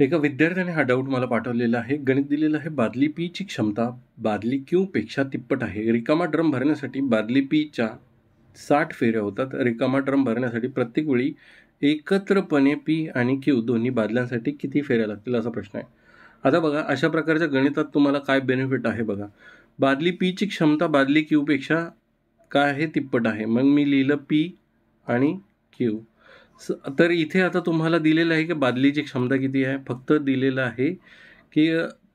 एका विद्यार्थ्याने हा डाऊट मला पाठवलेला आहे गणित दिलेलं आहे बादली पीची क्षमता बादली क्यूपेक्षा तिप्पट आहे रिकामा ड्रम भरण्यासाठी बादली पीच्या साठ फेऱ्या होतात रिकामा ड्रम भरण्यासाठी प्रत्येक वेळी एकत्रपणे पी आणि क्यू दोन्ही बादल्यांसाठी किती फेऱ्या लागतील असा प्रश्न आहे आता बघा अशा प्रकारच्या गणितात तुम्हाला काय बेनिफिट आहे बघा बादली पीची क्षमता बादली क्यूपेक्षा काय आहे तिप्पट आहे मग मी लिहिलं पी आणि क्यू स तर इथे आता तुम्हाला दिलेलं आहे की बादलीची क्षमता किती आहे फक्त दिलेलं आहे की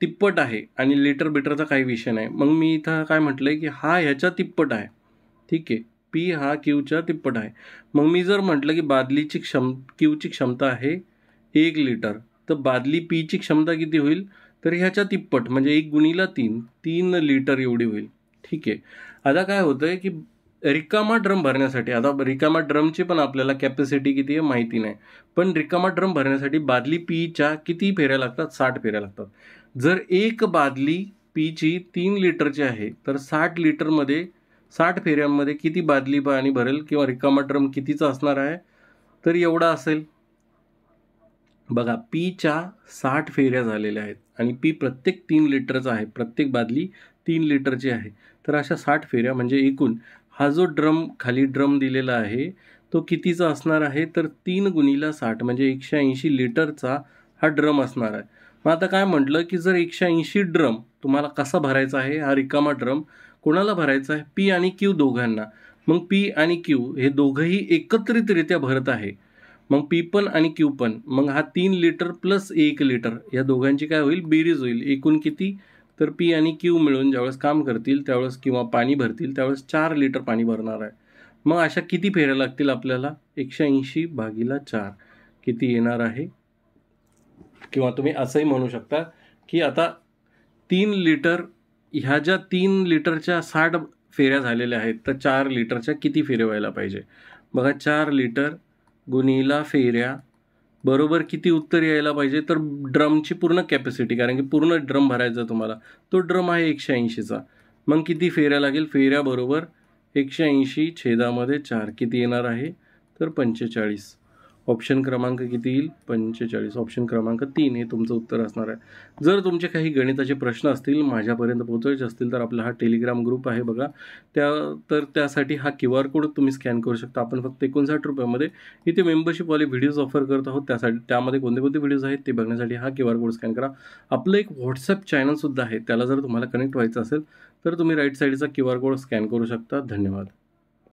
तिप्पट आहे आणि लिटर बिटरचा काही विषय नाही मग मी इथं काय म्हटलं आहे की हा ह्याच्या तिप्पट आहे ठीक आहे पी हा क्यूच्या तिप्पट आहे मग मी जर म्हटलं की बादलीची क्षम क्यूची क्षमता आहे एक लिटर तर बादली पीची क्षमता किती होईल तर ह्याच्या तिप्पट म्हणजे एक गुणीला तीन तीन लिटर एवढी होईल ठीक आहे आता काय होतं आहे की रिकामा ड्रम भरण्यासाठी आता रिकामा ड्रमची पण आपल्याला कॅपॅसिटी किती आहे माहिती नाही पण रिकामा ड्रम भरण्यासाठी बादली पीच्या किती फेऱ्या लागतात साठ फेऱ्या लागतात जर एक बादली पीची तीन लिटरची आहे तर साठ लिटरमध्ये साठ फेऱ्यांमध्ये किती बादली पाणी भरेल किंवा रिकामा ड्रम कितीचा असणार आहे तर एवढा असेल बघा पीच्या साठ फेऱ्या झालेल्या आहेत आणि पी प्रत्येक तीन लिटरचा आहे प्रत्येक बादली तीन लिटरची आहे तर अशा साठ फेऱ्या म्हणजे एकूण हा जो ड्रम खाली ड्रम दिलेला आहे तो कितीचा असणार आहे तर तीन गुणीला साठ म्हणजे एकशे ऐंशी लिटरचा हा ड्रम असणार आहे मग आता काय म्हटलं की जर एकशे ऐंशी ड्रम तुम्हाला कसा भरायचा आहे हा रिकामा ड्रम कोणाला भरायचा आहे पी आणि क्यू दोघांना मग पी आणि क्यू हे दोघंही एकत्रितरित्या भरत आहे मग पी पण आणि क्यू पण मग हा तीन लिटर प्लस एक लिटर या दोघांची काय होईल बेरीज होईल एकूण किती तर पी आणि क्यू मिळून ज्यावेळेस काम करतील त्यावेळेस किंवा पाणी भरतील त्यावेळेस चार लिटर पाणी भरणार आहे मग अशा किती फेऱ्या लागतील आपल्याला एकशे ऐंशी भागीला चार किती येणार आहे किंवा तुम्ही असंही म्हणू शकता की आता तीन लिटर ह्या ज्या तीन लिटरच्या साठ फेऱ्या झालेल्या आहेत तर चार लिटरच्या किती फेऱ्या व्हायला पाहिजे बघा चार लिटर गुणीला फेऱ्या बरोबर किती उत्तर यायला पाहिजे तर ड्रमची पूर्ण कॅपॅसिटी कारण की पूर्ण ड्रम भरायचा तुम्हाला तो ड्रम आहे एकशे ऐंशीचा मग किती फेऱ्या लागेल फेऱ्याबरोबर एकशे ऐंशी छेदामध्ये चार किती येणार आहे तर पंचेचाळीस ऑप्शन क्रमांक किती येईल पंचेचाळीस ऑप्शन क्रमांक तीन हे तुमचं उत्तर असणार आहे जर तुमचे काही गणिताचे प्रश्न असतील माझ्यापर्यंत पोहोचायचे असतील तर आपला हा टेलिग्राम ग्रुप आहे बघा त्या तर त्यासाठी हा क्यू आर कोड तुम्ही स्कॅन करू शकता आपण फक्त एकोणसाठ रुपयामध्ये इथे मेंबरशिपवाले व्हिडिओज ऑफर करत आहोत त्यासाठी त्यामध्ये कोणते कोणते व्हिडिओज आहेत ते बघण्यासाठी हा क्यू आर कोड स्कॅन करा आपलं एक व्हॉट्सअप चॅनलसुद्धा आहे त्याला जर तुम्हाला कनेक्ट व्हायचं असेल तर तुम्ही राईट साईडचा क्यू आर कोड स्कॅन करू शकता धन्यवाद